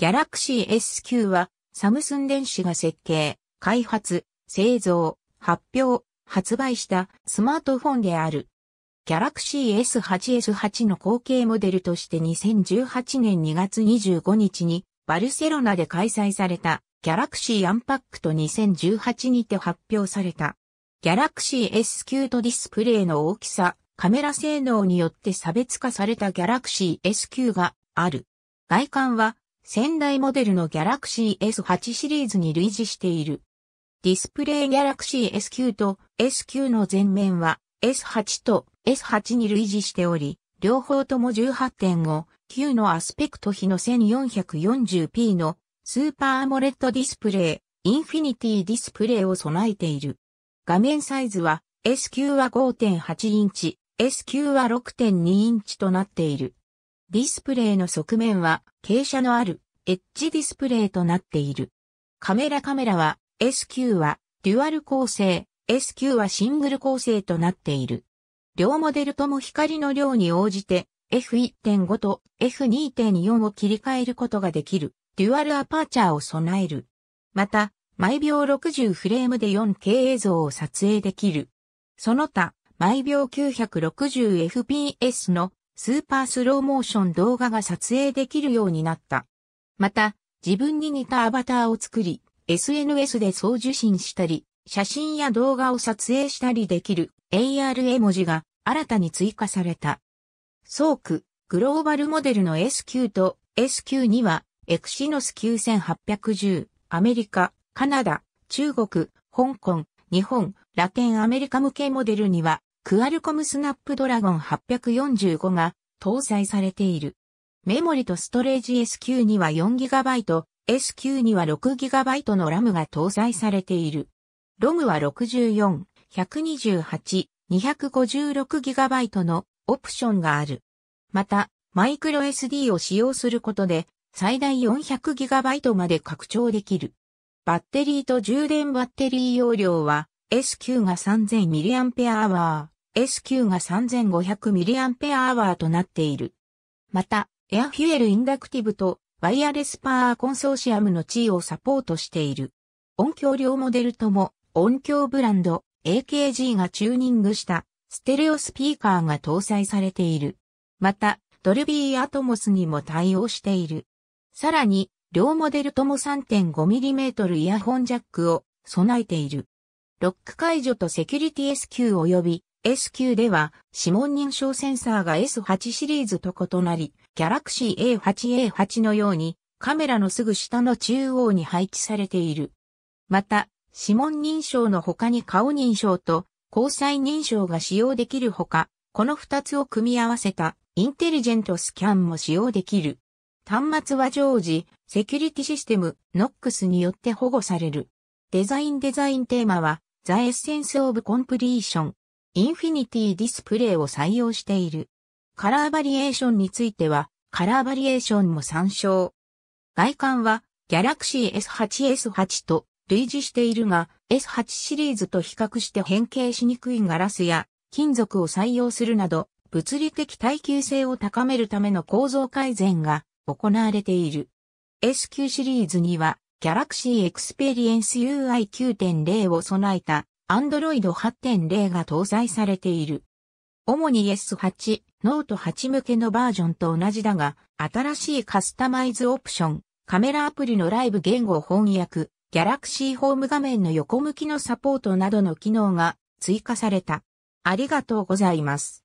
ギャラクシー S9 は、サムスン電子が設計、開発、製造、発表、発売したスマートフォンである。ギャラクシー S8、S8 の後継モデルとして2018年2月25日にバルセロナで開催されたギャラクシーアンパックと2018にて発表された。ギャラクシー S9 とディスプレイの大きさ、カメラ性能によって差別化されたギャラクシー S9 がある。外観は先代モデルの Galaxy S8 シリーズに類似している。ディスプレイ Galaxy S9 と S9 の前面は S8 と S8 に類似しており、両方とも 18.5Q のアスペクト比の 1440p のスーパーアモレットディスプレイ、インフィニティディスプレイを備えている。画面サイズは S9 は5.8インチ、S9 は6.2インチとなっている。ディスプレイの側面は傾斜のあるエッジディスプレイとなっている。カメラカメラは SQ はデュアル構成、SQ はシングル構成となっている。両モデルとも光の量に応じて F1.5 と F2.4 を切り替えることができるデュアルアパーチャーを備える。また、毎秒60フレームで 4K 映像を撮影できる。その他、毎秒 960fps のスーパースローモーション動画が撮影できるようになった。また、自分に似たアバターを作り、SNS で送受信したり、写真や動画を撮影したりできる AR 絵文字が新たに追加された。ソーク、グローバルモデルの S9 と s 9には、エクシノス9810、アメリカ、カナダ、中国、香港、日本、ラテンアメリカ向けモデルには、クアルコムスナップドラゴン845が搭載されている。メモリとストレージ S9 には 4GB、S9 には 6GB のラムが搭載されている。ロムは64、128、256GB のオプションがある。また、マイクロ SD を使用することで、最大 400GB まで拡張できる。バッテリーと充電バッテリー容量は、s 級が 3000mAh、s 級が 3500mAh となっている。また、エアフュエルインダクティブとワイヤレスパワーコンソーシアムの地位をサポートしている。音響両モデルとも音響ブランド AKG がチューニングしたステレオスピーカーが搭載されている。また、ドルビーアトモスにも対応している。さらに、両モデルとも 3.5mm イヤホンジャックを備えている。ロック解除とセキュリティ SQ 及び SQ では指紋認証センサーが S8 シリーズと異なり、Galaxy A8A8 のようにカメラのすぐ下の中央に配置されている。また、指紋認証の他に顔認証と交際認証が使用できるほか、この2つを組み合わせたインテリジェントスキャンも使用できる。端末は常時、セキュリティシステム、NOX によって保護される。デザインデザインテーマは、ザ・エッセンス・オブ・コンプリーション、インフィニティ・ディスプレイを採用している。カラーバリエーションについては、カラーバリエーションも参照。外観は、ギャラクシー S8S8 と類似しているが、S8 シリーズと比較して変形しにくいガラスや金属を採用するなど、物理的耐久性を高めるための構造改善が行われている。S9 シリーズにはギャラクシーエクスペリエンス UI 9.0を備えた Android 8.0が搭載されている。主に S8、Note 8向けのバージョンと同じだが、新しいカスタマイズオプション、カメラアプリのライブ言語翻訳、ギャラクシーホーム画面の横向きのサポートなどの機能が追加された。ありがとうございます。